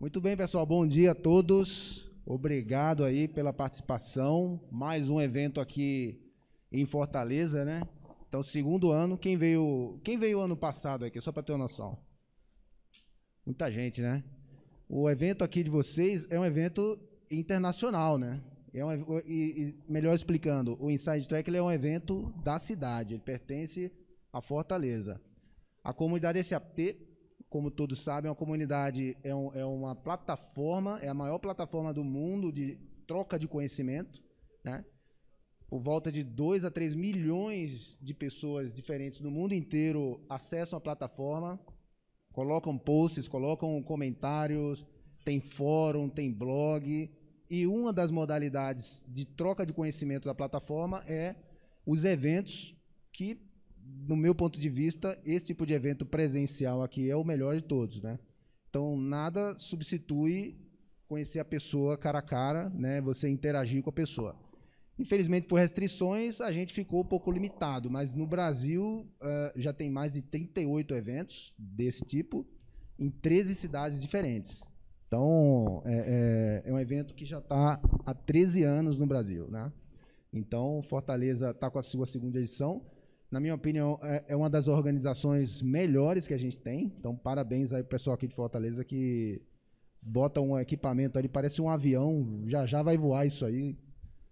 Muito bem, pessoal. Bom dia a todos. Obrigado aí pela participação. Mais um evento aqui em Fortaleza, né? Então, segundo ano. Quem veio, quem veio ano passado aqui, só para ter uma noção? Muita gente, né? O evento aqui de vocês é um evento internacional, né? É um, e, e, melhor explicando, o Inside Track é um evento da cidade, ele pertence à Fortaleza. A comunidade SAP como todos sabem, a comunidade é, um, é, uma plataforma, é a maior plataforma do mundo de troca de conhecimento, né? Por volta de 2 a 3 milhões de pessoas diferentes no mundo inteiro acessam a plataforma, colocam posts, colocam comentários, tem fórum, tem blog, e uma das modalidades de troca de conhecimento da plataforma é os eventos que no meu ponto de vista, esse tipo de evento presencial aqui é o melhor de todos, né? Então, nada substitui conhecer a pessoa cara a cara, né? Você interagir com a pessoa. Infelizmente, por restrições, a gente ficou um pouco limitado, mas no Brasil uh, já tem mais de 38 eventos desse tipo em 13 cidades diferentes. Então, é, é, é um evento que já está há 13 anos no Brasil, né? Então, Fortaleza está com a sua segunda edição na minha opinião, é, é uma das organizações melhores que a gente tem. Então, parabéns aí pro pessoal aqui de Fortaleza que bota um equipamento ali, parece um avião, já já vai voar isso aí.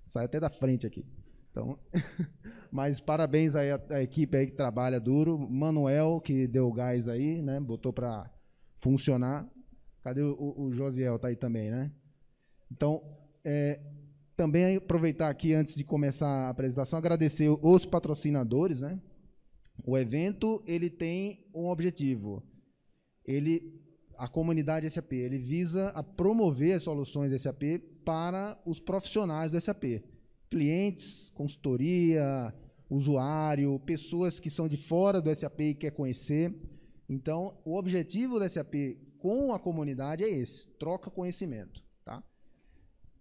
Sai até da frente aqui. Então, mas parabéns aí à, equipe aí que trabalha duro. Manuel, que deu gás aí, né? Botou para funcionar. Cadê o, o, o Josiel? Tá aí também, né? Então, é, também aproveitar aqui, antes de começar a apresentação, agradecer os patrocinadores. Né? O evento ele tem um objetivo. Ele, a comunidade SAP, ele visa a promover as soluções SAP para os profissionais do SAP. Clientes, consultoria, usuário, pessoas que são de fora do SAP e querem conhecer. Então, o objetivo do SAP com a comunidade é esse: troca conhecimento.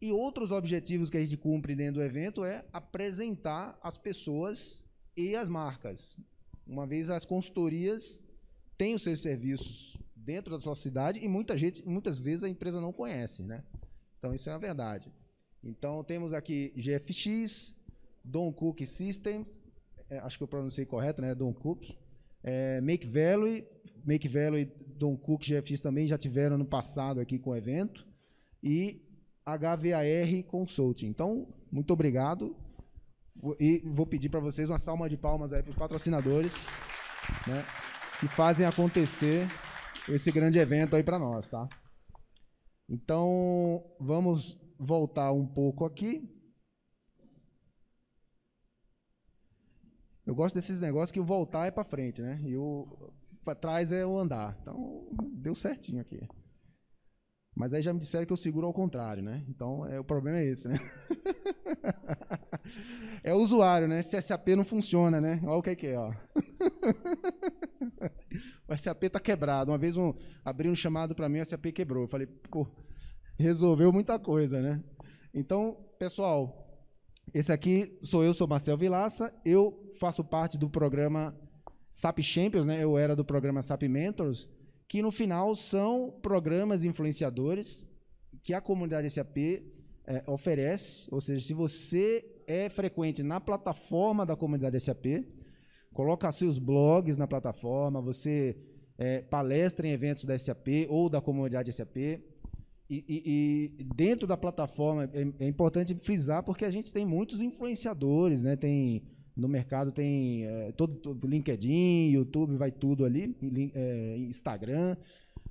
E outros objetivos que a gente cumpre dentro do evento é apresentar as pessoas e as marcas. Uma vez as consultorias têm os seus serviços dentro da sua cidade e muita gente, muitas vezes a empresa não conhece, né? Então isso é uma verdade. Então temos aqui GFX, Don Cook Systems, é, acho que eu pronunciei correto, né? Don Cook, é, Make Valley, Make Valley, e Don Cook GFX também já tiveram no passado aqui com o evento e HVAR Consulting. Então, muito obrigado. E vou pedir para vocês uma salva de palmas aí para os patrocinadores né, que fazem acontecer esse grande evento aí para nós, tá? Então, vamos voltar um pouco aqui. Eu gosto desses negócios que o voltar é para frente, né? E o para trás é o andar. Então, deu certinho aqui. Mas aí já me disseram que eu seguro ao contrário, né? Então é, o problema é esse, né? é o usuário, né? Se SAP não funciona, né? Olha o que é que é, ó. o SAP tá quebrado. Uma vez um, abriu um chamado para mim, o SAP quebrou. Eu falei, pô, resolveu muita coisa, né? Então, pessoal, esse aqui sou eu, sou Marcel Vilaça. Eu faço parte do programa SAP Champions, né? Eu era do programa SAP Mentors que no final são programas influenciadores que a comunidade SAP é, eh, oferece, ou seja, se você é frequente na plataforma da comunidade SAP, coloca seus blogs na plataforma, você é, palestra em eventos da SAP ou da comunidade SAP, e, e, e, dentro da plataforma é, é, importante frisar porque a gente tem muitos influenciadores, né? Tem no mercado tem é, todo LinkedIn, YouTube, vai tudo ali, é, Instagram.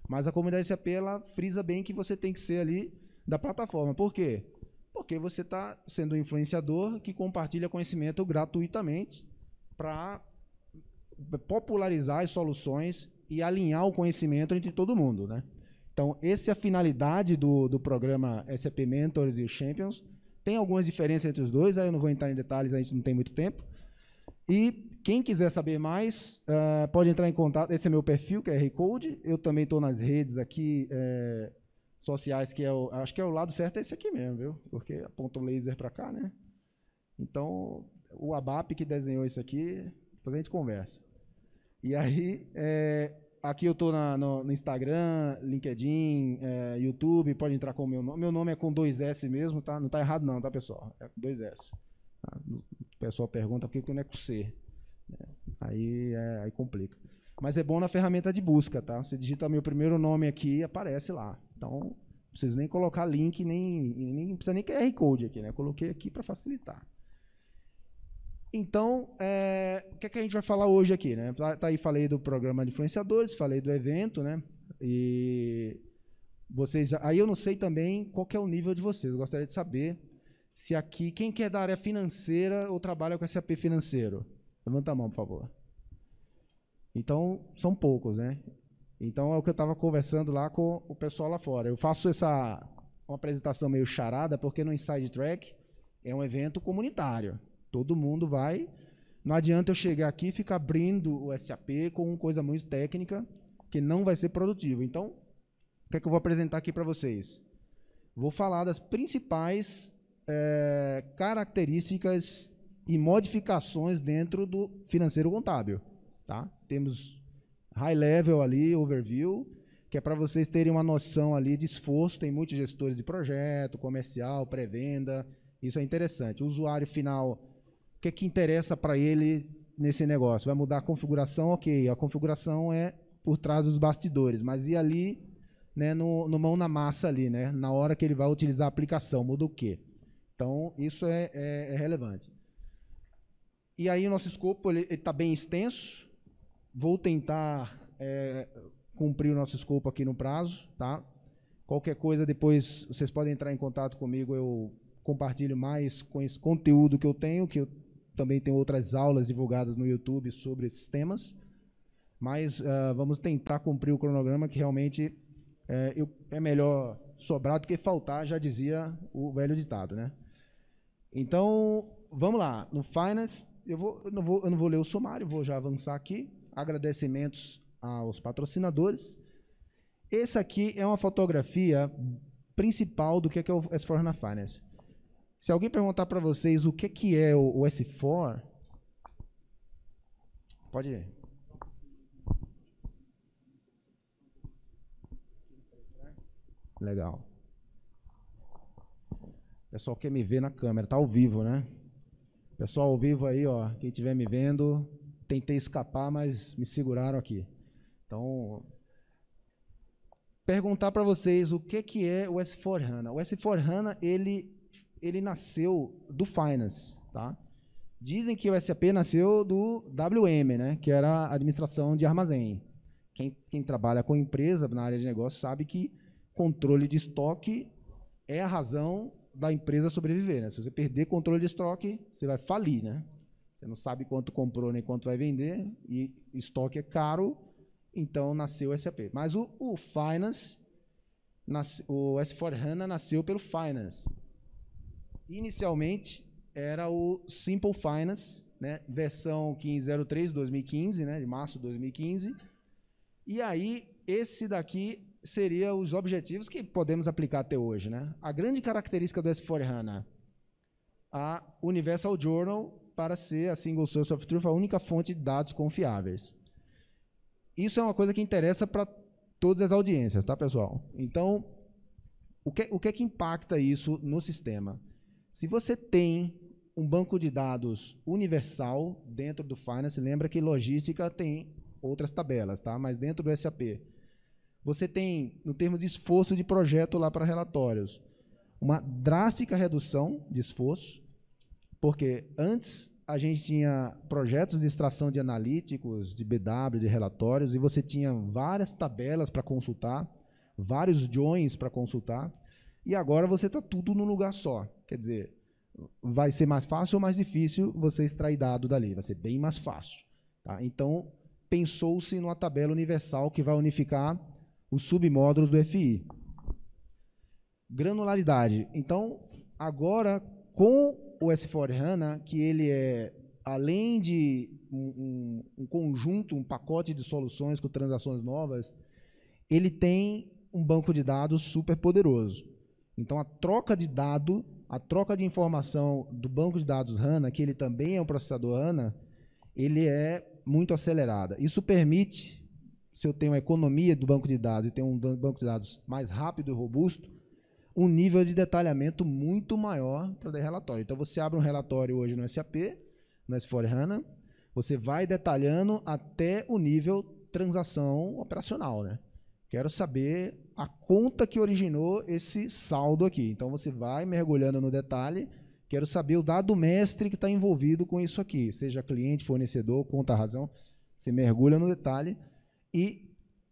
Mas a comunidade SAP ela frisa bem que você tem que ser ali da plataforma. Por quê? Porque você está sendo um influenciador que compartilha conhecimento gratuitamente para popularizar as soluções e alinhar o conhecimento entre todo mundo, né? Então, essa é a finalidade do, do programa SAP Mentors e o Champions. Tem algumas diferenças entre os dois, aí eu não vou entrar em detalhes, a gente não tem muito tempo. E quem quiser saber mais, uh, pode entrar em contato. Esse é meu perfil, que é Recode. Eu também estou nas redes aqui é, sociais, que é o, acho que é o lado certo é esse aqui mesmo, viu? Porque aponta o laser para cá, né? Então, o ABAP que desenhou isso aqui, depois a gente conversa. E aí, é, aqui eu estou no, no, Instagram, LinkedIn, é, YouTube, pode entrar com o meu nome. Meu nome é com dois S mesmo, tá? Não está errado não, tá, pessoal? É com dois S. Tá? pessoal pergunta por que é conecto C. Né? Aí, é, aí complica. Mas é bom na ferramenta de busca, tá? Você digita meu primeiro nome aqui aparece lá. Então, não precisa nem colocar link, nem, nem precisa nem QR Code aqui, né? Coloquei aqui para facilitar. Então, é, o que, é que a gente vai falar hoje aqui, né? Tá, tá aí, falei do programa de influenciadores, falei do evento, né? E vocês, aí eu não sei também qual é o nível de vocês. Eu gostaria de saber se aqui. Quem quer da área financeira ou trabalha com SAP financeiro? Levanta a mão, por favor. Então, são poucos, né? Então é o que eu estava conversando lá com o pessoal lá fora. Eu faço essa uma apresentação meio charada, porque no Inside Track é um evento comunitário. Todo mundo vai. Não adianta eu chegar aqui e ficar abrindo o SAP com coisa muito técnica, que não vai ser produtivo. Então, o que é que eu vou apresentar aqui para vocês? Vou falar das principais é, características e modificações dentro do financeiro contábil. Tá? Temos high level ali, overview, que é para vocês terem uma noção ali de esforço. Tem muitos gestores de projeto, comercial, pré-venda. Isso é interessante. O usuário final, o que, é que interessa para ele nesse negócio? Vai mudar a configuração? Ok, a configuração é por trás dos bastidores, mas e ali, né, no, no mão na massa ali, né, na hora que ele vai utilizar a aplicação, muda o quê? Então, isso é, é, é relevante. E aí, o nosso escopo está bem extenso. Vou tentar é, cumprir o nosso escopo aqui no prazo. Tá? Qualquer coisa, depois vocês podem entrar em contato comigo. Eu compartilho mais com esse conteúdo que eu tenho, que eu também tenho outras aulas divulgadas no YouTube sobre esses temas. Mas uh, vamos tentar cumprir o cronograma, que realmente é, eu, é melhor sobrar do que faltar, já dizia o velho ditado. Né? Então, vamos lá. No Finance, eu, vou, eu, não, vou, eu não vou ler o sumário, vou já avançar aqui. Agradecimentos aos patrocinadores. Essa aqui é uma fotografia principal do que é, que é o S4 na Finance. Se alguém perguntar para vocês o que é, que é o, S4, pode ir. Legal. Pessoal quer me ver na câmera, tá ao vivo, né? Pessoal ao vivo aí, ó, quem estiver me vendo, tentei escapar, mas me seguraram aqui. Então, perguntar para vocês o que que é o S4HANA. O S4HANA, ele ele nasceu do finance, tá? Dizem que o SAP nasceu do WM, né, que era a administração de armazém. Quem, quem trabalha com empresa na área de negócio sabe que controle de estoque é a razão da empresa sobreviver. Né? Se você perder controle de estoque, você vai falir, né? Você não sabe quanto comprou nem quanto vai vender, e estoque é caro, então nasceu o SAP. Mas o, o Finance, o S4HANA nasceu pelo Finance. Inicialmente era o Simple Finance, né? versão 1503 2015, né? de março de 2015. E aí, esse daqui seria os objetivos que podemos aplicar até hoje. Né? A grande característica do S4HANA, a Universal Journal para ser a single source of truth, a única fonte de dados confiáveis. Isso é uma coisa que interessa para todas as audiências, tá, pessoal? Então, o que, o que é que impacta isso no sistema? Se você tem um banco de dados universal dentro do Finance, lembra que logística tem outras tabelas, tá? Mas dentro do SAP, você tem, no termo de esforço de projeto lá para relatórios, uma drástica redução de esforço, porque antes a gente tinha projetos de extração de analíticos, de BW, de relatórios, e você tinha várias tabelas para consultar, vários joins para consultar, e agora você está tudo num lugar só. Quer dizer, vai ser mais fácil ou mais difícil você extrair dado dali, vai ser bem mais fácil. Tá? Então, pensou-se numa tabela universal que vai unificar os submódulos do FI. Granularidade. Então, agora, com o S4HANA, que ele é, além de um, um, um conjunto, um pacote de soluções com transações novas, ele tem um banco de dados super poderoso. Então, a troca de dado, a troca de informação do banco de dados HANA, que ele também é um processador HANA, ele é muito acelerada. Isso permite se eu tenho a economia do banco de dados e tenho um banco de dados mais rápido e robusto, um nível de detalhamento muito maior para dar relatório. Então você abre um relatório hoje no SAP, no S4HANA, você vai detalhando até o nível transação operacional, né? Quero saber a conta que originou esse saldo aqui. Então você vai mergulhando no detalhe. Quero saber o dado mestre que está envolvido com isso aqui, seja cliente, fornecedor, conta razão. Você mergulha no detalhe e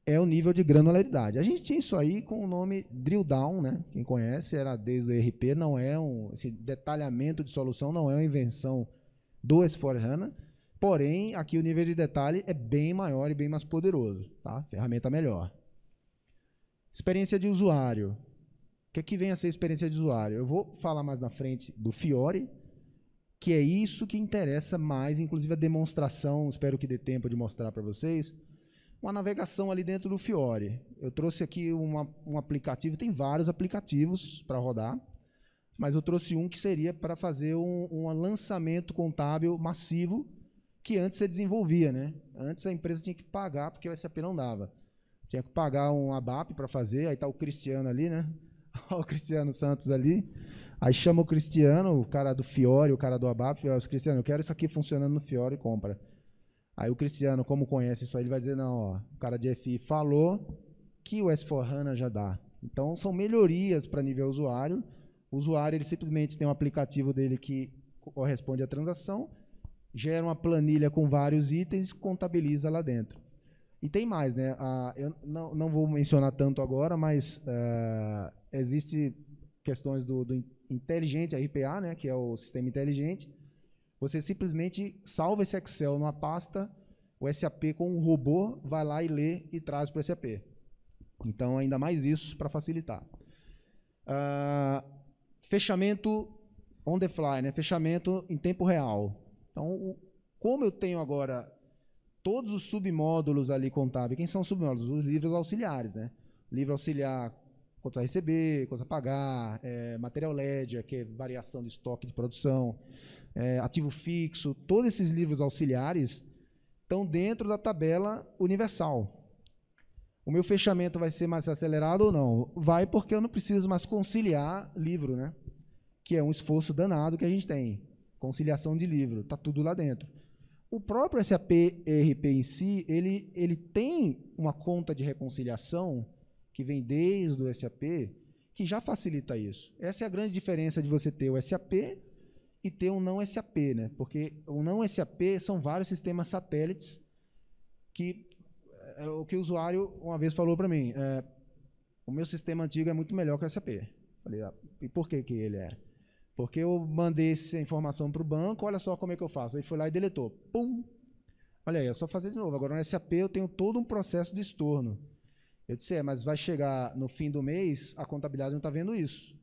é o nível de granularidade. A gente tinha isso aí com o nome drill down, né? Quem conhece era desde o ERP, não é um esse detalhamento de solução não é uma invenção do S4HANA, porém aqui o nível de detalhe é bem maior e bem mais poderoso, tá? Ferramenta melhor. Experiência de usuário. O que é que vem a ser experiência de usuário? Eu vou falar mais na frente do Fiore, que é isso que interessa mais, inclusive a demonstração, espero que dê tempo de mostrar para vocês uma navegação ali dentro do Fiore. Eu trouxe aqui uma, um aplicativo, tem vários aplicativos para rodar, mas eu trouxe um que seria para fazer um, um lançamento contábil massivo que antes você desenvolvia, né? Antes a empresa tinha que pagar porque o SAP não dava. Tinha que pagar um ABAP para fazer, aí tá o Cristiano ali, né? o Cristiano Santos ali. Aí chama o Cristiano, o cara do Fiore, o cara do ABAP, O Cristiano, eu quero isso aqui funcionando no Fiore e compra. Aí o Cristiano, como conhece isso aí, ele vai dizer, não, ó, o cara de FI falou que o S4HANA já dá. Então, são melhorias para nível usuário. O usuário, ele simplesmente tem um aplicativo dele que corresponde à transação, gera uma planilha com vários itens, contabiliza lá dentro. E tem mais, né? Ah, eu não, não vou mencionar tanto agora, mas ah, existe questões do, do inteligente, RPA, né? que é o sistema inteligente, você simplesmente salva esse Excel numa pasta, o SAP com um robô vai lá e lê e traz para o SAP. Então, ainda mais isso para facilitar. Uh, fechamento on the fly, né? fechamento em tempo real. Então, o, como eu tenho agora todos os submódulos ali contábeis, quem são os submódulos? Os livros auxiliares. Né? Livro auxiliar, quanto a receber, quanto a pagar, é, material LED, que é variação de estoque de produção, é, Ativo Fixo, todos esses livros auxiliares estão dentro da tabela universal. O meu fechamento vai ser mais acelerado ou não? Vai porque eu não preciso mais conciliar livro, né? Que é um esforço danado que a gente tem. Conciliação de livro, Está tudo lá dentro. O próprio SAP ERP em si, ele, ele tem uma conta de reconciliação que vem desde o SAP, que já facilita isso. Essa é a grande diferença de você ter o SAP e ter um não SAP, né? Porque o não SAP são vários sistemas satélites que é o que o usuário uma vez falou para mim, é, o meu sistema antigo é muito melhor que o SAP. Falei, ah, e por que que ele é? Porque eu mandei essa informação para o banco, olha só como é que eu faço. Aí foi lá e deletou. Pum! Olha aí, é só fazer de novo. Agora no SAP eu tenho todo um processo de estorno. Eu disse, é, mas vai chegar no fim do mês, a contabilidade não está vendo isso.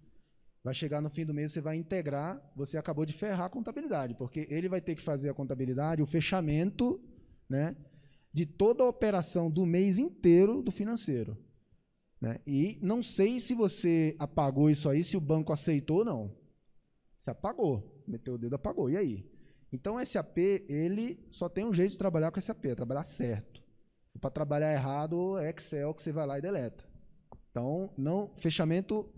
Vai chegar no fim do mês, você vai integrar, você acabou de ferrar a contabilidade, porque ele vai ter que fazer a contabilidade, o fechamento, né, de toda a operação do mês inteiro do financeiro. Né? E não sei se você apagou isso aí, se o banco aceitou ou não. Você apagou, meteu o dedo, apagou. E aí? Então, o SAP, ele só tem um jeito de trabalhar com SAP, é trabalhar certo. Para trabalhar errado, é Excel que você vai lá e deleta. Então, não, fechamento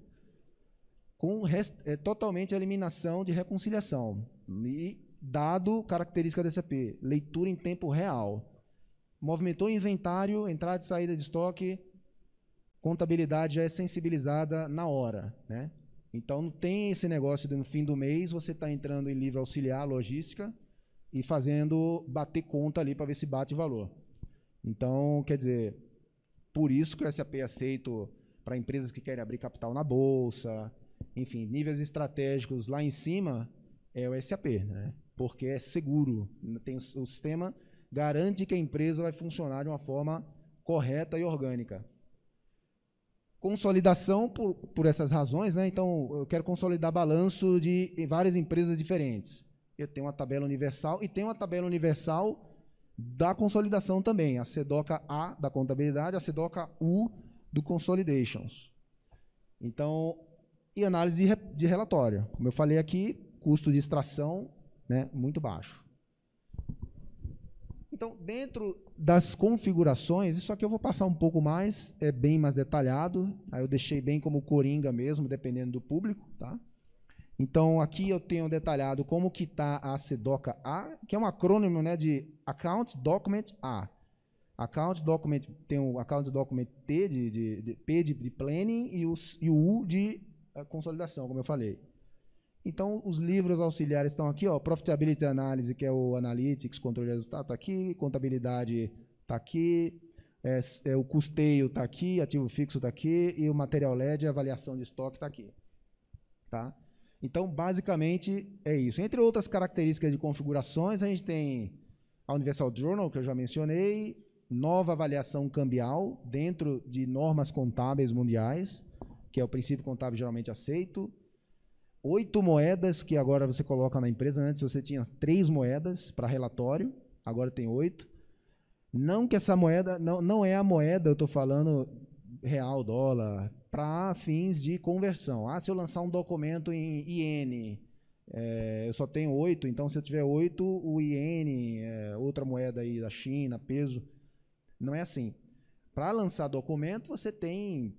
com é, totalmente eliminação de reconciliação. E dado característica do SAP, leitura em tempo real. Movimentou inventário, entrada e saída de estoque, contabilidade já é sensibilizada na hora, né? Então não tem esse negócio de no fim do mês você está entrando em livro auxiliar logística e fazendo bater conta ali para ver se bate valor. Então, quer dizer, por isso que o SAP é aceito para empresas que querem abrir capital na bolsa, enfim, níveis estratégicos lá em cima, é o SAP, né? porque é seguro. Tem, o sistema garante que a empresa vai funcionar de uma forma correta e orgânica. Consolidação por, por essas razões, né? então eu quero consolidar balanço de várias empresas diferentes. Eu tenho uma tabela universal e tenho uma tabela universal da consolidação também, a SEDOCA A da contabilidade, a SEDOCA U do Consolidations. Então, e análise de relatório. Como eu falei aqui, custo de extração né, muito baixo. Então, dentro das configurações, isso aqui eu vou passar um pouco mais, é bem mais detalhado. Aí eu deixei bem como coringa mesmo, dependendo do público. Tá? Então, aqui eu tenho detalhado como que está a CDOCA A, que é um acrônimo né, de Account Document A. Account Document tem o Account Document T de, de, de P de, de Planning e o, e o U de a consolidação, como eu falei. Então, os livros auxiliares estão aqui, ó, Profitability Analysis, que é o Analytics, controle de resultado, está aqui, contabilidade está aqui, é, é, o custeio está aqui, ativo fixo está aqui, e o material LED, avaliação de estoque, está aqui. Tá? Então, basicamente, é isso. Entre outras características de configurações, a gente tem a Universal Journal, que eu já mencionei, nova avaliação cambial dentro de normas contábeis mundiais, que é o princípio contábil geralmente aceito. Oito moedas que agora você coloca na empresa. Antes você tinha três moedas para relatório, agora tem oito. Não que essa moeda, não, não é a moeda, eu estou falando real, dólar, para fins de conversão. Ah, se eu lançar um documento em IN, é, eh, eu só tenho oito, então se eu tiver oito, o IN, é, eh, outra moeda aí da China, peso. Não é assim. Para lançar documento, você tem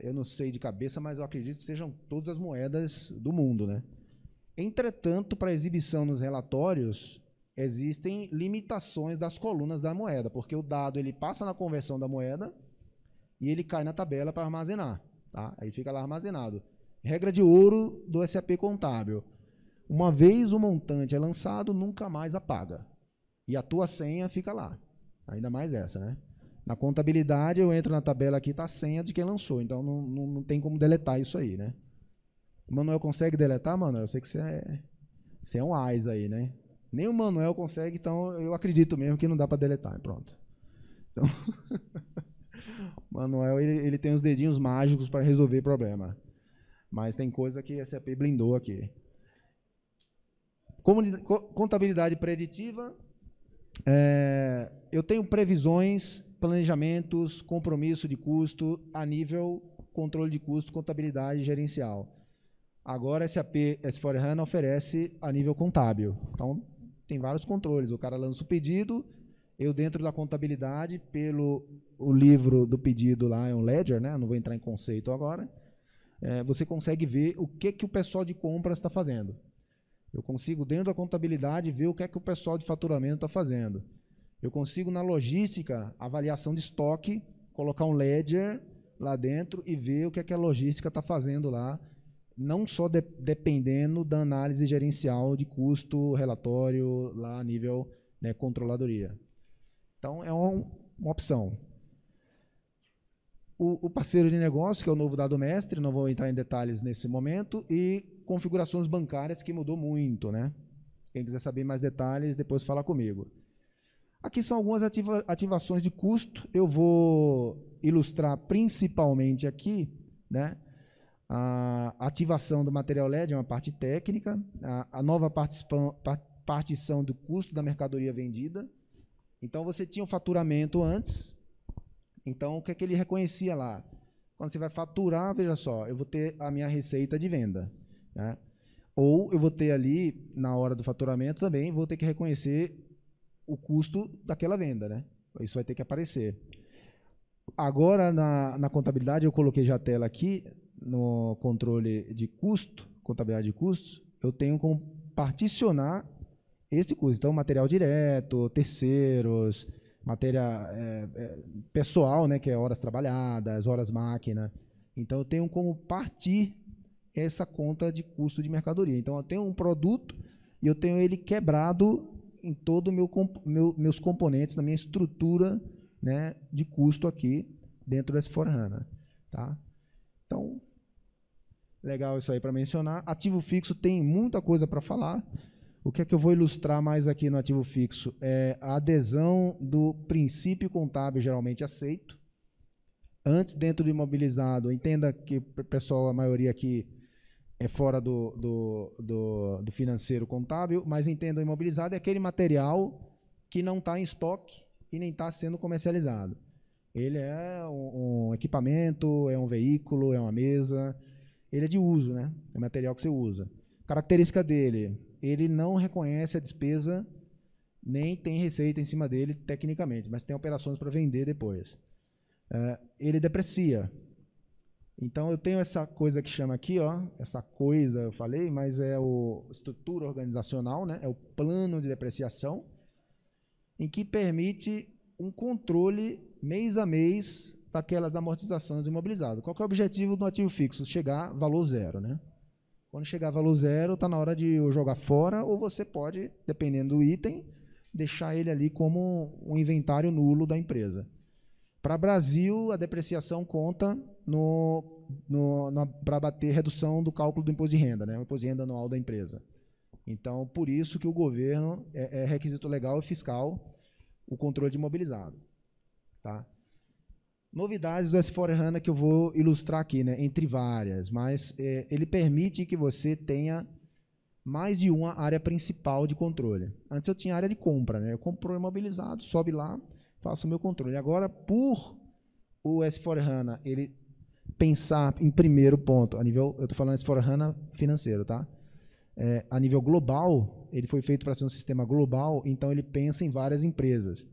eu não sei de cabeça, mas eu acredito que sejam todas as moedas do mundo, né? Entretanto, para exibição nos relatórios, existem limitações das colunas da moeda, porque o dado ele passa na conversão da moeda e ele cai na tabela para armazenar, tá? Aí fica lá armazenado. Regra de ouro do SAP contábil. Uma vez o montante é lançado, nunca mais apaga. E a tua senha fica lá. Ainda mais essa, né? Na contabilidade, eu entro na tabela aqui, está a senha de quem lançou. Então, não, não, não, tem como deletar isso aí, né? O Manuel consegue deletar, Manuel? Eu sei que você é, você é um AIS aí, né? Nem o Manuel consegue, então eu acredito mesmo que não dá para deletar. Pronto. Então, Manuel, ele, ele tem os dedinhos mágicos para resolver problema. Mas tem coisa que a SAP blindou aqui. Comunidade, contabilidade preditiva, é, eu tenho previsões planejamentos, compromisso de custo a nível controle de custo, contabilidade gerencial. Agora SAP S4HANA oferece a nível contábil. Então, tem vários controles. O cara lança o pedido, eu dentro da contabilidade, pelo o livro do pedido lá, é um ledger, né? não vou entrar em conceito agora, é, você consegue ver o que, que o pessoal de compras está fazendo. Eu consigo, dentro da contabilidade, ver o que é que o pessoal de faturamento está fazendo. Eu consigo, na logística, avaliação de estoque, colocar um ledger lá dentro e ver o que, é que a logística está fazendo lá, não só de, dependendo da análise gerencial de custo, relatório, lá a nível né, controladoria. Então, é um, uma opção. O, o, parceiro de negócio, que é o novo dado mestre, não vou entrar em detalhes nesse momento, e configurações bancárias, que mudou muito. Né? Quem quiser saber mais detalhes, depois fala comigo. Aqui são algumas ativa ativações de custo. Eu vou ilustrar principalmente aqui, né? A ativação do material LED é uma parte técnica, a, a nova partição do custo da mercadoria vendida. Então você tinha o um faturamento antes. Então o que é que ele reconhecia lá? Quando você vai faturar, veja só, eu vou ter a minha receita de venda, né? Ou eu vou ter ali na hora do faturamento também, vou ter que reconhecer o custo daquela venda, né? Isso vai ter que aparecer. Agora, na, na contabilidade, eu coloquei já a tela aqui, no controle de custo, contabilidade de custos, eu tenho como particionar esse custo. Então, material direto, terceiros, matéria é, é, pessoal, né, que é horas trabalhadas, horas máquina. Então, eu tenho como partir essa conta de custo de mercadoria. Então, eu tenho um produto e eu tenho ele quebrado em todo meu, meu meus componentes, na minha estrutura né, de custo aqui dentro da S4HANA. Tá? Então, legal isso aí para mencionar. Ativo fixo tem muita coisa para falar. O que é que eu vou ilustrar mais aqui no ativo fixo? É a adesão do princípio contábil geralmente aceito. Antes, dentro do imobilizado, entenda que, pessoal, a maioria aqui é fora do, do, do, do financeiro contábil, mas entenda imobilizado é aquele material que não está em estoque e nem está sendo comercializado. Ele é um, um, equipamento, é um veículo, é uma mesa. Ele é de uso, né? É material que você usa. Característica dele: ele não reconhece a despesa, nem tem receita em cima dele, tecnicamente, mas tem operações para vender depois. É, ele deprecia. Então eu tenho essa coisa que chama aqui, ó, essa coisa eu falei, mas é o estrutura organizacional, né? É o plano de depreciação em que permite um controle mês a mês daquelas amortizações do imobilizado. Qual é o objetivo do ativo fixo? Chegar valor zero, né? Quando chegar valor zero, está na hora de jogar fora ou você pode, dependendo do item, deixar ele ali como um inventário nulo da empresa. Para Brasil, a depreciação conta no, no, para bater redução do cálculo do imposto de renda, né? o imposto de renda anual da empresa. Então, por isso que o governo é, é requisito legal e fiscal o controle de imobilizado. Tá? Novidades do S4HANA que eu vou ilustrar aqui, né? entre várias, mas é, ele permite que você tenha mais de uma área principal de controle. Antes eu tinha área de compra, né? eu compro imobilizado, sobe lá, faço o meu controle. Agora, por o S4HANA ele pensar em primeiro ponto, a nível, eu estou falando de for HANA financeiro, tá? É, a nível global, ele foi feito para ser um sistema global, então ele pensa em várias empresas.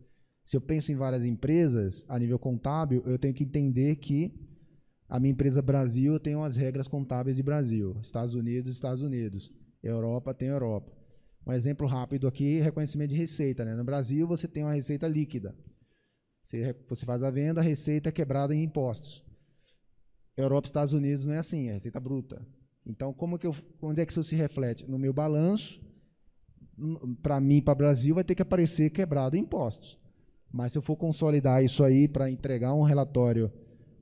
Se eu penso em várias empresas, a nível contábil, eu tenho que entender que a minha empresa Brasil tem as regras contábeis de Brasil, Estados Unidos, Estados Unidos, Europa tem Europa. Um exemplo rápido aqui, reconhecimento de receita. Né? No Brasil, você tem uma receita líquida. Você, você faz a venda, a receita é quebrada em impostos. Europa, Estados Unidos não é assim, é receita bruta. Então, como que eu, onde é que isso se reflete? No meu balanço, para mim, para o Brasil, vai ter que aparecer quebrado impostos. Mas se eu for consolidar isso aí para entregar um relatório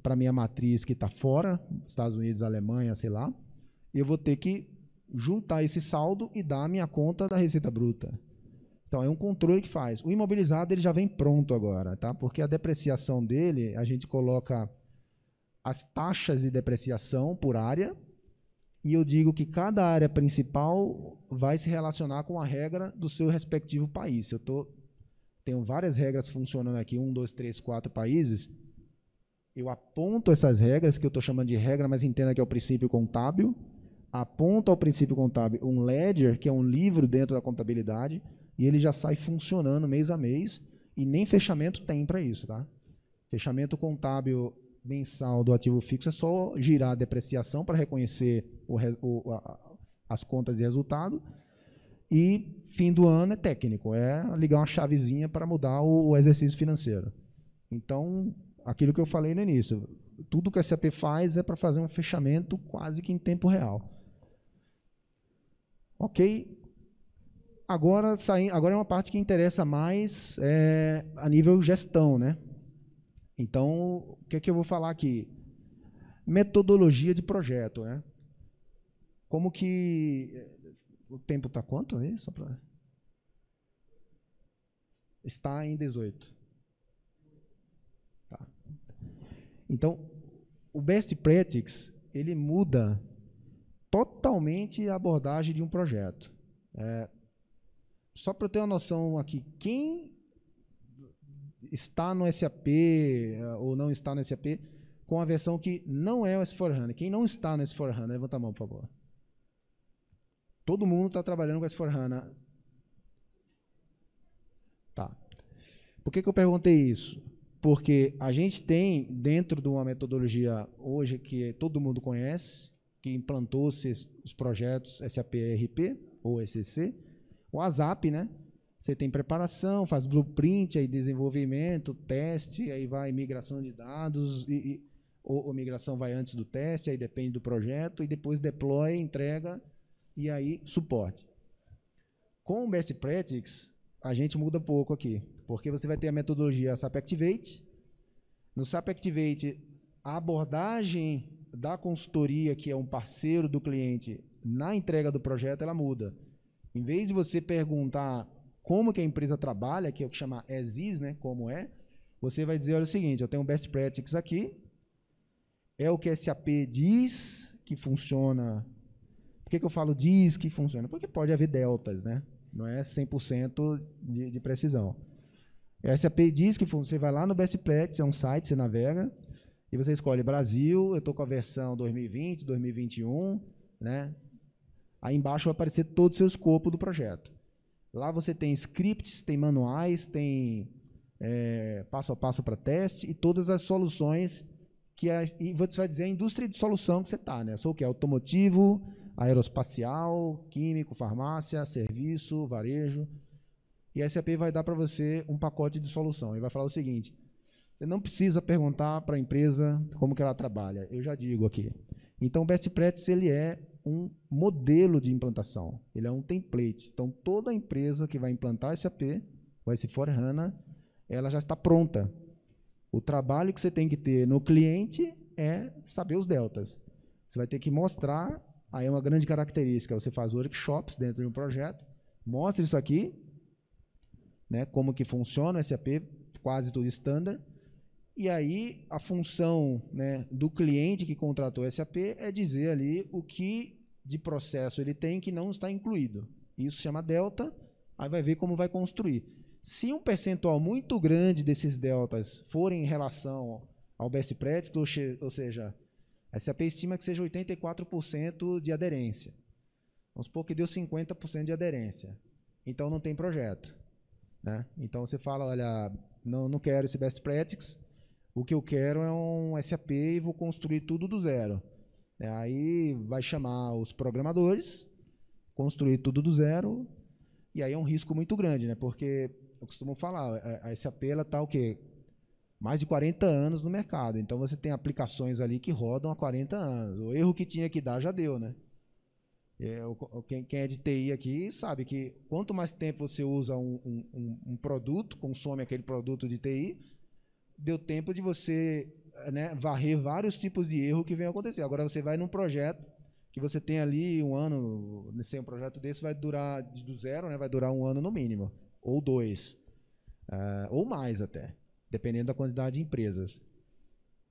para minha matriz que está fora, Estados Unidos, Alemanha, sei lá, eu vou ter que juntar esse saldo e dar a minha conta da receita bruta. Então é um controle que faz. O imobilizado ele já vem pronto agora, tá? Porque a depreciação dele a gente coloca as taxas de depreciação por área, e eu digo que cada área principal vai se relacionar com a regra do seu respectivo país. Eu tô, tenho várias regras funcionando aqui, um, dois, três, quatro países. Eu aponto essas regras, que eu estou chamando de regra, mas entenda que é o princípio contábil. Aponto ao princípio contábil um ledger, que é um livro dentro da contabilidade, e ele já sai funcionando mês a mês, e nem fechamento tem para isso. Tá? Fechamento contábil mensal do ativo fixo é só girar a depreciação para reconhecer o, o, a, as contas de resultado. E fim do ano é técnico, é ligar uma chavezinha para mudar o, o exercício financeiro. Então, aquilo que eu falei no início, tudo que a SAP faz é para fazer um fechamento quase que em tempo real. Ok? Agora, agora é uma parte que interessa mais é, a nível gestão, né? Então, o que é que eu vou falar aqui? Metodologia de projeto, né? Como que o tempo está quanto aí? Só pra... Está em 18. Tá. Então, o best practice ele muda totalmente a abordagem de um projeto. É, só para eu ter uma noção aqui, quem está no SAP eh, ou não está no SAP, com a versão que não é o S4HANA. Quem não está no S4HANA, levanta a mão, por favor. Todo mundo está trabalhando com S4HANA. Tá. Por que, que eu perguntei isso? Porque a gente tem, dentro de uma metodologia hoje que todo mundo conhece, que implantou-se os projetos SAP ERP, ou ECC, o ASAP, né? Você tem preparação, faz blueprint, aí desenvolvimento, teste, aí vai migração de dados, e, e ou, ou migração vai antes do teste, aí depende do projeto, e depois deploy, entrega, e aí suporte. Com o Best Practice, a gente muda pouco aqui, porque você vai ter a metodologia SAP Activate. No SAP Activate, a abordagem da consultoria, que é um parceiro do cliente, na entrega do projeto, ela muda. Em vez de você perguntar como que a empresa trabalha, que é o que chama ESIS, né? Como é, você vai dizer, olha é o seguinte, eu tenho um best practices aqui, é o que SAP diz que funciona. Por que, que eu falo diz que funciona? Porque pode haver deltas, né? Não é 100% de, de precisão. SAP diz que funciona. você vai lá no Best Practice, é um site, você navega, e você escolhe Brasil, eu estou com a versão 2020, 2021, né? Aí embaixo vai aparecer todo o seu escopo do projeto. Lá você tem scripts, tem manuais, tem é, passo a passo para teste e todas as soluções que a, e você vai dizer a indústria de solução que você está, né? Sou o que? Automotivo, aeroespacial, químico, farmácia, serviço, varejo. E a SAP vai dar para você um pacote de solução e vai falar o seguinte: você não precisa perguntar para a empresa como que ela trabalha. Eu já digo aqui. Então, o best practice ele é um modelo de implantação, ele é um template. Então, toda empresa que vai implantar SAP, o S4HANA, ela já está pronta. O trabalho que você tem que ter no cliente é saber os deltas. Você vai ter que mostrar, aí é uma grande característica, você faz workshops dentro de um projeto, mostra isso aqui, né, como que funciona o SAP, quase tudo standard, e aí a função né, do cliente que contratou a SAP é dizer ali o que de processo ele tem que não está incluído. Isso chama delta, aí vai ver como vai construir. Se um percentual muito grande desses deltas forem em relação ao best practice, ou, ou seja, a SAP estima que seja 84% de aderência. Vamos supor que deu 50% de aderência. Então não tem projeto. Né? Então você fala, olha, não, não quero esse best practice, o que eu quero é um SAP e vou construir tudo do zero. É, aí vai chamar os programadores, construir tudo do zero, e aí é um risco muito grande, né? Porque eu costumo falar, é, a SAP ela tá o quê? Mais de 40 anos no mercado. Então você tem aplicações ali que rodam há 40 anos. O erro que tinha que dar já deu, né? É, quem, quem, é de TI aqui sabe que quanto mais tempo você usa um, um, um produto, consome aquele produto de TI, deu tempo de você né, varrer vários tipos de erro que vem acontecer. Agora você vai num projeto que você tem ali um ano, sei, um projeto desse vai durar do zero, né, vai durar um ano no mínimo, ou dois, uh, ou mais até, dependendo da quantidade de empresas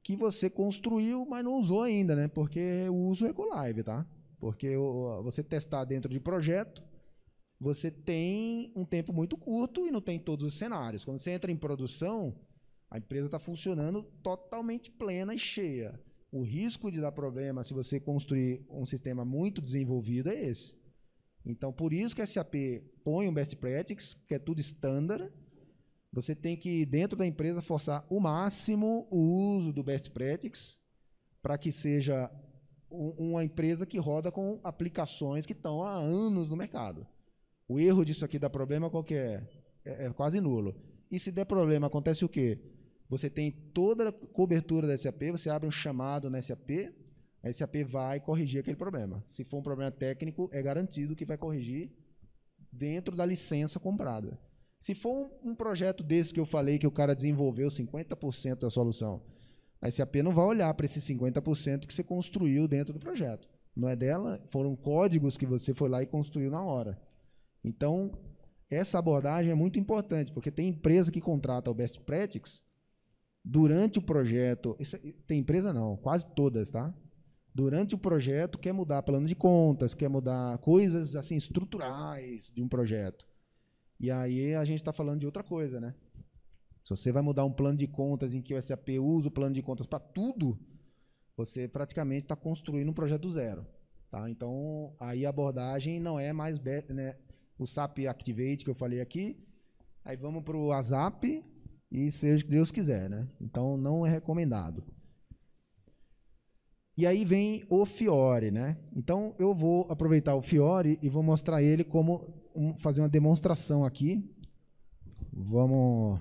que você construiu, mas não usou ainda, né? Porque o uso é com live, tá? Porque você testar dentro de projeto, você tem um tempo muito curto e não tem todos os cenários. Quando você entra em produção, a empresa está funcionando totalmente plena e cheia. O risco de dar problema se você construir um sistema muito desenvolvido é esse. Então, por isso que a SAP põe um best practice, que é tudo standard. Você tem que, dentro da empresa, forçar o máximo o uso do best practice para que seja uma empresa que roda com aplicações que estão há anos no mercado. O erro disso aqui dá problema qualquer, é? É quase nulo. E se der problema, acontece o quê? Você tem toda a cobertura da SAP, você abre um chamado na SAP, a SAP vai corrigir aquele problema. Se for um problema técnico, é garantido que vai corrigir dentro da licença comprada. Se for um, um projeto desse que eu falei que o cara desenvolveu 50% da solução, a SAP não vai olhar para esse 50% que você construiu dentro do projeto. Não é dela, foram códigos que você foi lá e construiu na hora. Então, essa abordagem é muito importante, porque tem empresa que contrata o Best Practice durante o projeto, isso, é, tem empresa não, quase todas, tá? Durante o projeto quer mudar plano de contas, quer mudar coisas assim estruturais de um projeto. E aí a gente está falando de outra coisa, né? Se você vai mudar um plano de contas em que o SAP usa o plano de contas para tudo, você praticamente está construindo um projeto do zero. Tá? Então, aí a abordagem não é mais né? o SAP Activate que eu falei aqui. Aí vamos para o ASAP e seja o que Deus quiser, né? Então não é recomendado. E aí vem o Fiore, né? Então eu vou aproveitar o Fiore e vou mostrar ele como um, fazer uma demonstração aqui. Vamos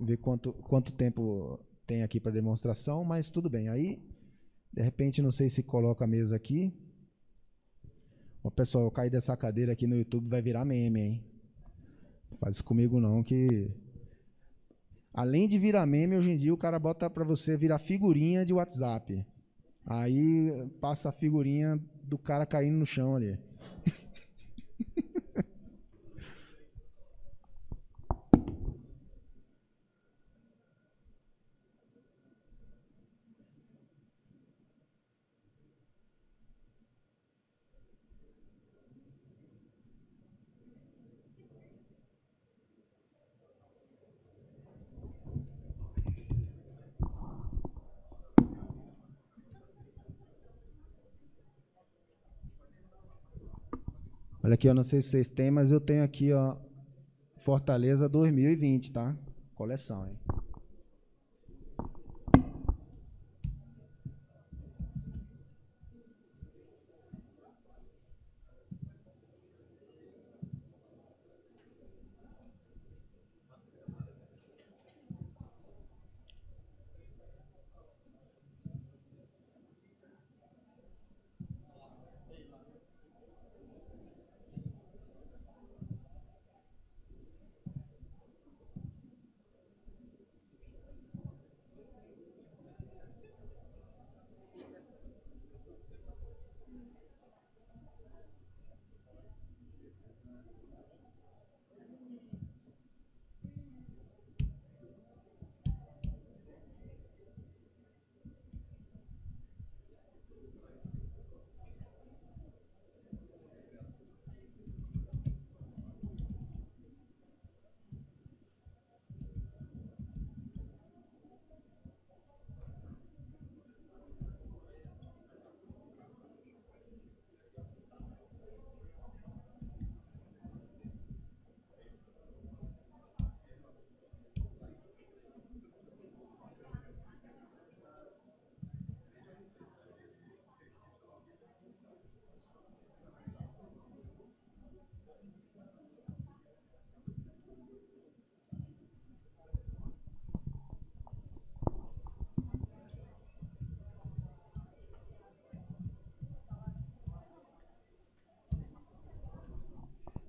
ver quanto, quanto tempo tem aqui para demonstração, mas tudo bem. Aí, de repente, não sei se coloca a mesa aqui. O pessoal, cair dessa cadeira aqui no YouTube, vai virar meme, hein? Faz comigo não que Além de virar meme, hoje em dia o cara bota para você virar figurinha de WhatsApp. Aí passa a figurinha do cara caindo no chão ali. Olha aqui, eu não sei se vocês têm, mas eu tenho aqui, ó, Fortaleza 2020, tá? Coleção, hein?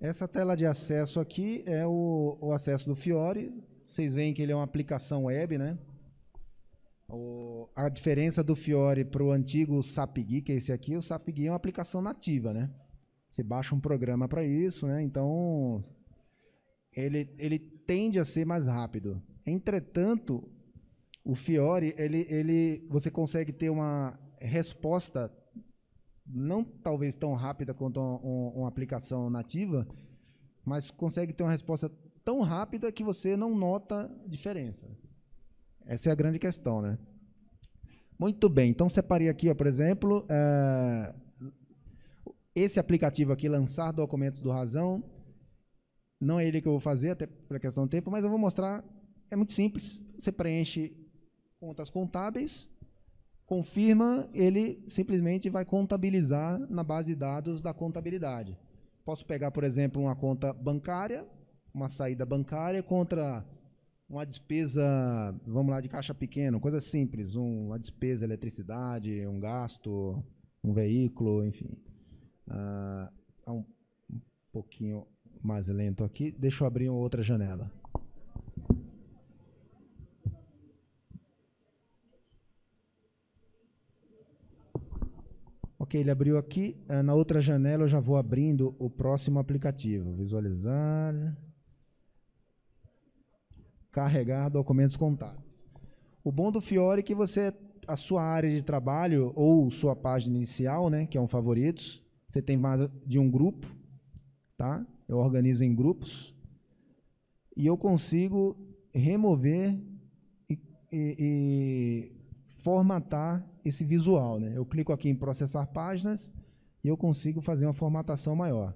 Essa tela de acesso aqui é o, o acesso do Fiore. Vocês veem que ele é uma aplicação web, né? O, a diferença do Fiore para o antigo SAPGI, que é esse aqui, o SAPGI é uma aplicação nativa, né? Você baixa um programa para isso, né? Então, ele, ele tende a ser mais rápido. Entretanto, o Fiore, ele, ele, você consegue ter uma resposta não talvez tão rápida quanto uma, uma, aplicação nativa, mas consegue ter uma resposta tão rápida que você não nota diferença. Essa é a grande questão, né? Muito bem, então separei aqui, ó, por exemplo, é, esse aplicativo aqui, lançar documentos do Razão, não é ele que eu vou fazer, até por questão do tempo, mas eu vou mostrar, é muito simples, você preenche contas contábeis, Confirma, ele simplesmente vai contabilizar na base de dados da contabilidade. Posso pegar, por exemplo, uma conta bancária, uma saída bancária contra uma despesa, vamos lá, de caixa pequeno, coisa simples, uma despesa, eletricidade, um gasto, um veículo, enfim. Uh, um pouquinho mais lento aqui. Deixa eu abrir outra janela. Ok, ele abriu aqui. Eh, na outra janela eu já vou abrindo o próximo aplicativo. Visualizar. Carregar documentos contábeis. O bom do Fiore é que você, a sua área de trabalho ou sua página inicial, né, que é um favoritos, você tem mais de um grupo, tá? Eu organizo em grupos e eu consigo remover e, e, e formatar esse visual. Né? Eu clico aqui em processar páginas e eu consigo fazer uma formatação maior.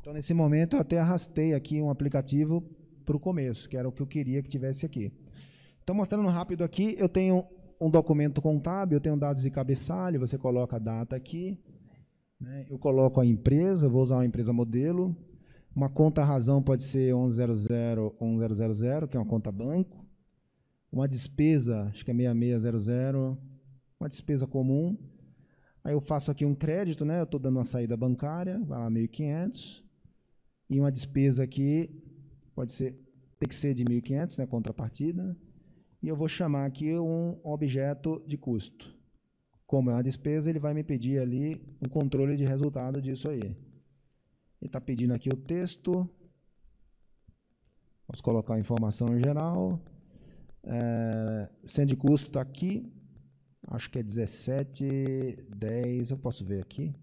Então, nesse momento, eu até arrastei aqui um aplicativo para o começo, que era o que eu queria que tivesse aqui. Então, mostrando rápido aqui, eu tenho um documento contábil, eu tenho dados de cabeçalho, você coloca a data aqui, né? eu coloco a empresa, vou usar uma empresa modelo, uma conta razão pode ser 1100 1000, que é uma conta banco. Uma despesa, acho que é 6600, uma despesa comum. Aí eu faço aqui um crédito, né? Eu estou dando uma saída bancária, vai lá 1.500. E uma despesa aqui, pode ser, tem que ser de 1.500, né? Contrapartida. E eu vou chamar aqui um objeto de custo. Como é uma despesa, ele vai me pedir ali um controle de resultado disso aí. Ele está pedindo aqui o texto. Posso colocar a informação em geral. É, sendo de custo está aqui. Acho que é 17, 10. Eu posso ver aqui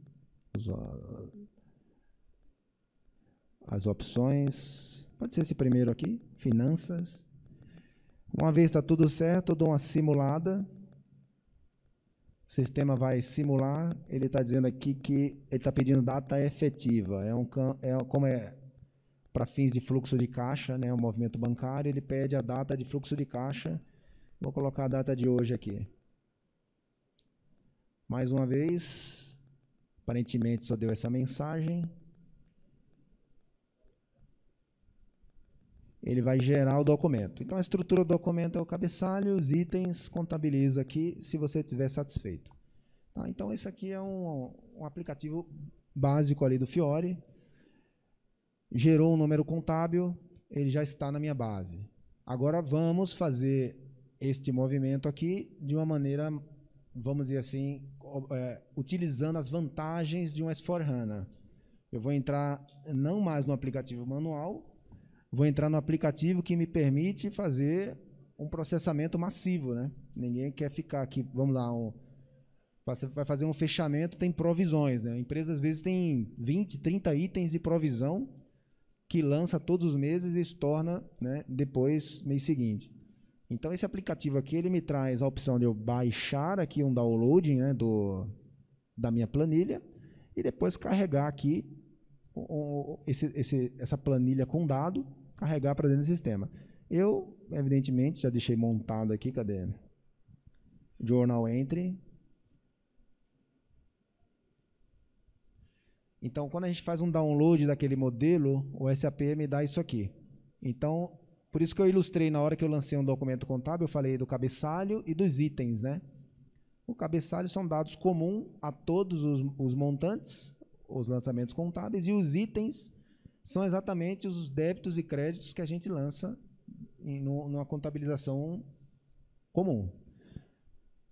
as opções. Pode ser esse primeiro aqui, finanças. Uma vez está tudo certo, eu dou uma simulada o sistema vai simular, ele está dizendo aqui que ele está pedindo data efetiva. É um, é, como é para fins de fluxo de caixa, né, o movimento bancário, ele pede a data de fluxo de caixa. Vou colocar a data de hoje aqui. Mais uma vez, aparentemente só deu essa mensagem. ele vai gerar o documento. Então, a estrutura do documento é o cabeçalho, os itens, contabiliza aqui, se você estiver satisfeito. Tá? Então, esse aqui é um, um aplicativo básico ali do Fiore. Gerou um número contábil, ele já está na minha base. Agora, vamos fazer este movimento aqui de uma maneira, vamos dizer assim, é, utilizando as vantagens de um S4HANA. Eu vou entrar não mais no aplicativo manual, vou entrar no aplicativo que me permite fazer um processamento massivo, né? Ninguém quer ficar aqui, vamos lá, um, vai fazer um fechamento, tem provisões, né? A empresa às vezes tem 20, 30 itens de provisão que lança todos os meses e se torna, né, depois mês seguinte. Então esse aplicativo aqui, ele me traz a opção de eu baixar aqui um downloading, né, do da minha planilha e depois carregar aqui esse, esse, essa planilha com dado carregar para dentro do sistema. Eu, evidentemente, já deixei montado aqui, cadê? Journal entry. Então, quando a gente faz um download daquele modelo, o SAP me dá isso aqui. Então, por isso que eu ilustrei na hora que eu lancei um documento contábil, eu falei do cabeçalho e dos itens, né? O cabeçalho são dados comuns a todos os, os montantes, os lançamentos contábeis, e os itens são exatamente os débitos e créditos que a gente lança em, no, numa contabilização comum.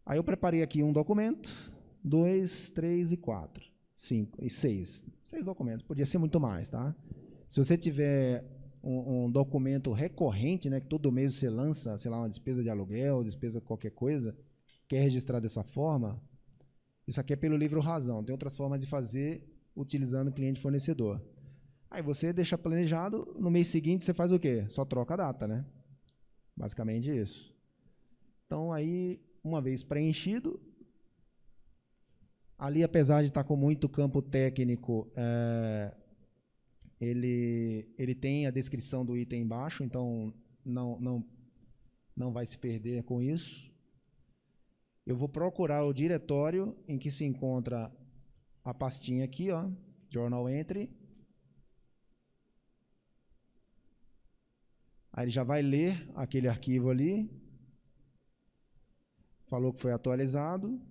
Aí eu preparei aqui um documento, dois, três e quatro, cinco e seis. Seis documentos, podia ser muito mais, tá? Se você tiver um, um documento recorrente, né, que todo mês você lança, sei lá, uma despesa de aluguel, despesa de qualquer coisa, quer é registrar dessa forma, isso aqui é pelo livro Razão. Tem outras formas de fazer utilizando cliente fornecedor. Aí você deixa planejado, no mês seguinte você faz o quê? Só troca a data, né? Basicamente isso. Então aí, uma vez preenchido, ali apesar de estar com muito campo técnico, é, ele, ele tem a descrição do item embaixo, então não, não, não vai se perder com isso. Eu vou procurar o diretório em que se encontra a pastinha aqui, ó, Journal Entry, Aí ele já vai ler aquele arquivo ali. Falou que foi atualizado.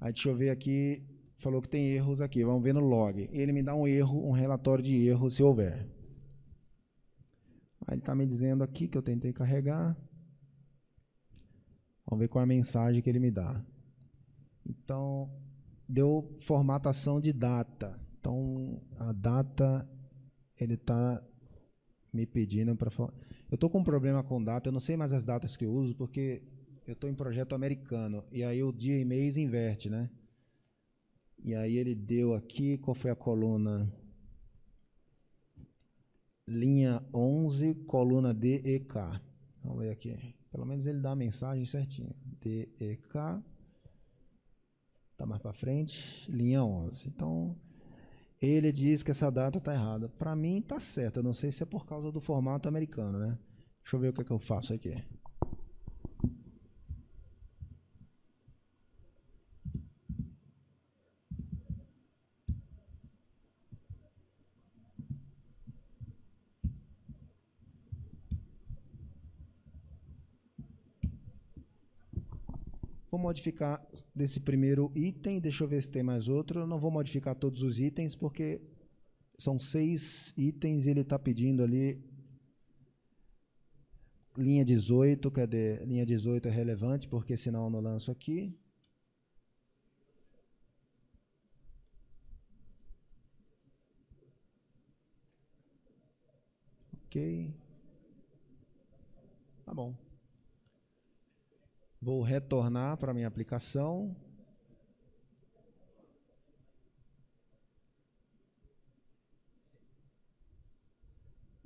Aí deixa eu ver aqui. Falou que tem erros aqui. Vamos ver no log. Ele me dá um erro, um relatório de erro se houver. Aí ele está me dizendo aqui que eu tentei carregar. Vamos ver qual é a mensagem que ele me dá. Então, deu formatação de data. Então, a data ele está me pedindo para falar. Eu tô com um problema com data, eu não sei mais as datas que eu uso, porque eu tô em projeto americano. E aí o dia e mês inverte, né? E aí ele deu aqui, qual foi a coluna? Linha 11, coluna D e K. Vamos ver aqui. Pelo menos ele dá a mensagem certinha. D e K. Tá mais para frente, linha 11. Então, ele diz que essa data tá errada. Para mim tá certo. Eu não sei se é por causa do formato americano, né? Deixa eu ver o que, é que eu faço aqui. Vou modificar desse primeiro item. Deixa eu ver se tem mais outro. Eu não vou modificar todos os itens, porque são seis itens e ele está pedindo ali linha 18, cadê? Linha 18 é relevante, porque senão eu não lanço aqui. Ok. Tá bom. Vou retornar para a minha aplicação.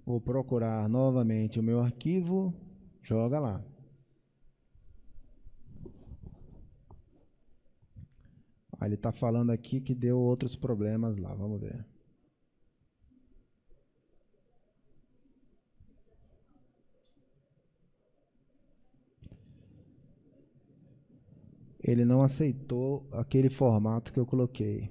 Vou procurar novamente o meu arquivo. Joga lá. Ah, ele está falando aqui que deu outros problemas lá. Vamos ver. ele não aceitou aquele formato que eu coloquei.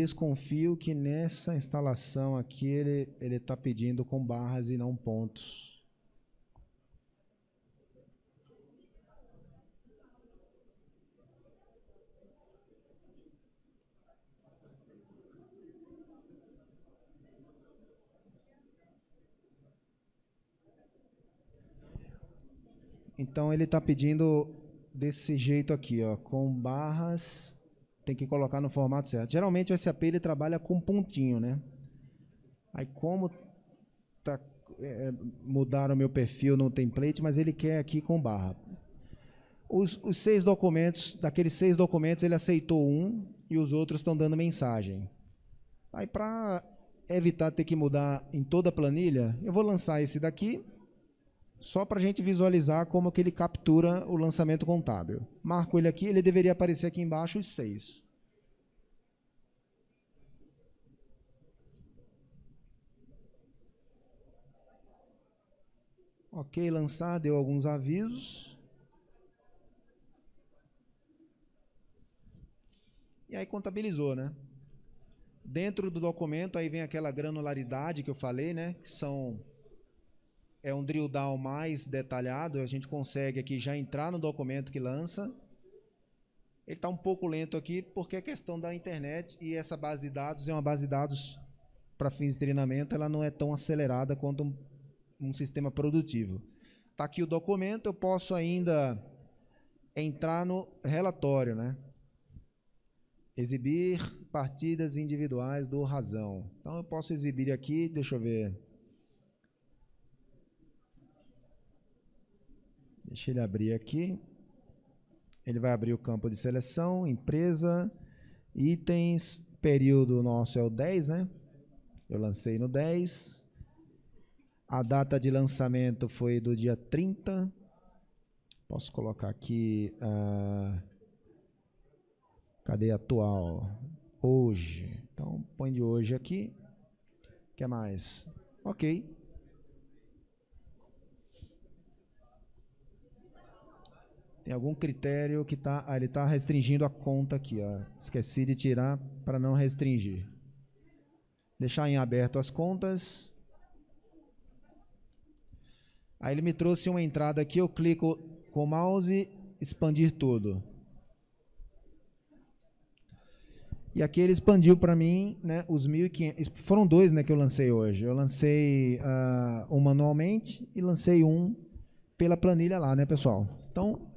desconfio que nessa instalação aqui ele ele está pedindo com barras e não pontos. Então ele está pedindo desse jeito aqui, ó, com barras tem que colocar no formato certo. Geralmente o SAP ele trabalha com pontinho, né? Aí como tá, é, mudaram meu perfil no template, mas ele quer aqui com barra. Os, os seis documentos, daqueles seis documentos, ele aceitou um e os outros estão dando mensagem. Aí para evitar ter que mudar em toda a planilha, eu vou lançar esse daqui só para a gente visualizar como que ele captura o lançamento contábil. Marco ele aqui, ele deveria aparecer aqui embaixo, os seis. Ok, lançar, deu alguns avisos. E aí contabilizou, né? Dentro do documento, aí vem aquela granularidade que eu falei, né? Que são é um drill down mais detalhado, a gente consegue aqui já entrar no documento que lança. Ele está um pouco lento aqui porque a é questão da internet e essa base de dados é uma base de dados para fins de treinamento, ela não é tão acelerada quanto um, um sistema produtivo. Está aqui o documento, eu posso ainda entrar no relatório, né? Exibir partidas individuais do Razão. Então eu posso exibir aqui, deixa eu ver. Deixa ele abrir aqui. Ele vai abrir o campo de seleção, empresa, itens, período nosso é o 10, né? Eu lancei no 10. A data de lançamento foi do dia 30. Posso colocar aqui. Uh, cadê atual? Hoje. Então, põe de hoje aqui. O que mais? Ok. Tem algum critério que tá, ah, ele está restringindo a conta aqui, ó. Esqueci de tirar para não restringir. Deixar em aberto as contas. Aí ele me trouxe uma entrada aqui, eu clico com o mouse, expandir tudo. E aqui ele expandiu para mim né, os 1.500. Foram dois né, que eu lancei hoje. Eu lancei uh, um manualmente e lancei um pela planilha lá, né, pessoal? Então,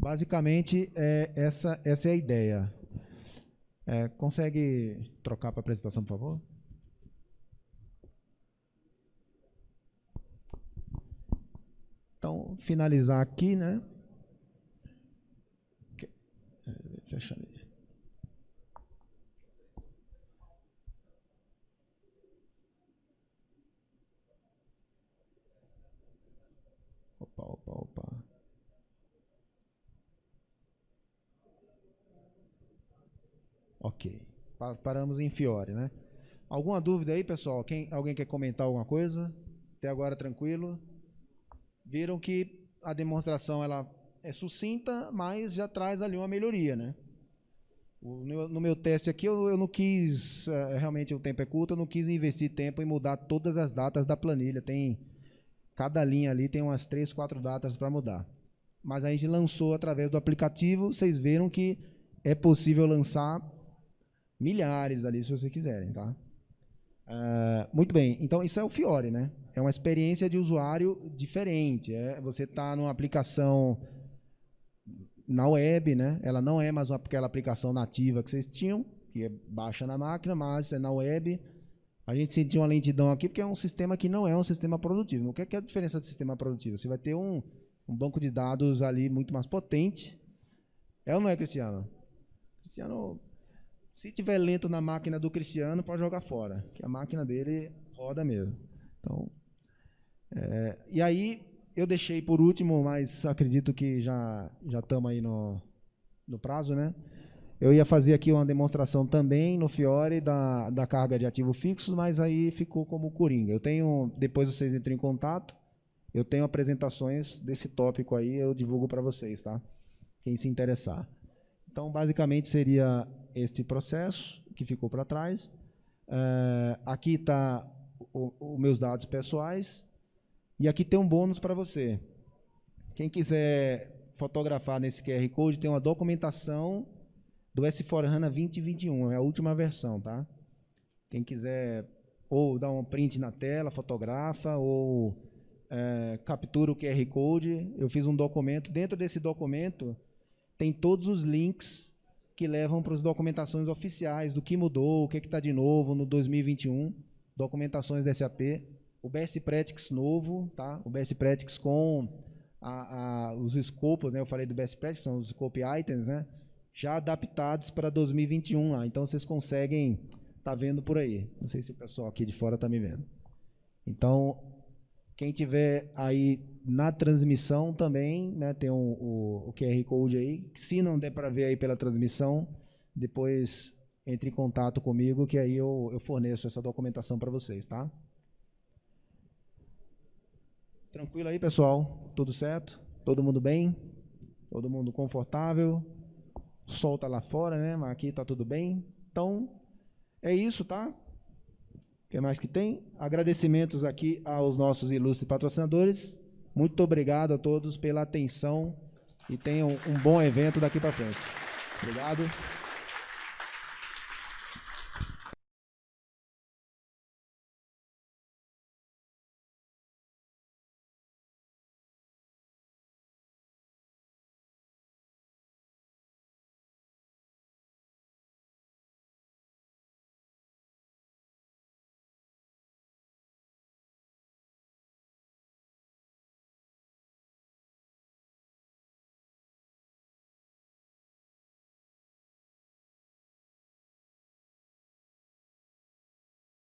Basicamente, é, essa, essa é a ideia. É, consegue trocar para a apresentação, por favor? Então, finalizar aqui, né? Fecha é, ali. Opa, opa, opa. Ok. Paramos em Fiore, né? Alguma dúvida aí, pessoal? Quem, alguém quer comentar alguma coisa? Até agora tranquilo? Viram que a demonstração ela é sucinta, mas já traz ali uma melhoria, né? No meu teste aqui, eu, não quis, é, realmente o tempo é curto, eu não quis investir tempo em mudar todas as datas da planilha. Tem cada linha ali tem umas três, quatro datas para mudar. Mas a gente lançou através do aplicativo, vocês viram que é possível lançar milhares ali, se vocês quiserem, tá? Uh, muito bem, então isso é o Fiore, né? É uma experiência de usuário diferente. É, você está numa aplicação na web, né? Ela não é mais aquela aplicação nativa que vocês tinham, que é baixa na máquina, mas é na web. A gente sentiu uma lentidão aqui porque é um sistema que não é um sistema produtivo. O que é, que é a diferença do sistema produtivo? Você vai ter um, um banco de dados ali muito mais potente. É ou não é, Cristiano? Cristiano se tiver lento na máquina do Cristiano, pode jogar fora, que a máquina dele roda mesmo. Então, é, e aí eu deixei por último, mas acredito que já já estamos aí no, no prazo, né? Eu ia fazer aqui uma demonstração também no Fiore da, da carga de ativo fixo, mas aí ficou como coringa. Eu tenho, depois vocês entram em contato, eu tenho apresentações desse tópico aí, eu divulgo para vocês, tá? Quem se interessar. Então, basicamente seria este processo que ficou para trás. Uh, aqui está os meus dados pessoais e aqui tem um bônus para você. Quem quiser fotografar nesse QR Code, tem uma documentação do S4HANA 2021, é a última versão, tá? Quem quiser ou dá um print na tela, fotografa, ou é, captura o QR Code. Eu fiz um documento. Dentro desse documento tem todos os links que levam para as documentações oficiais do que mudou, o que é está de novo no 2021, documentações da SAP. O Best Practice novo, tá? o Best Practice com a, a, os escopos, né? eu falei do Best Practice, são os scope items, né? já adaptados para 2021 lá. Então vocês conseguem tá vendo por aí. Não sei se o pessoal aqui de fora está me vendo. Então, quem tiver aí na transmissão também, né, tem o, o, o QR Code aí. Se não der para ver aí pela transmissão, depois entre em contato comigo que aí eu, eu forneço essa documentação para vocês, tá? Tranquilo aí, pessoal? Tudo certo? Todo mundo bem? Todo mundo confortável? Solta sol tá lá fora, né? Mas aqui tá tudo bem. Então, é isso, tá? O que mais que tem? Agradecimentos aqui aos nossos ilustres patrocinadores. Muito obrigado a todos pela atenção e tenham um bom evento daqui para frente. Obrigado.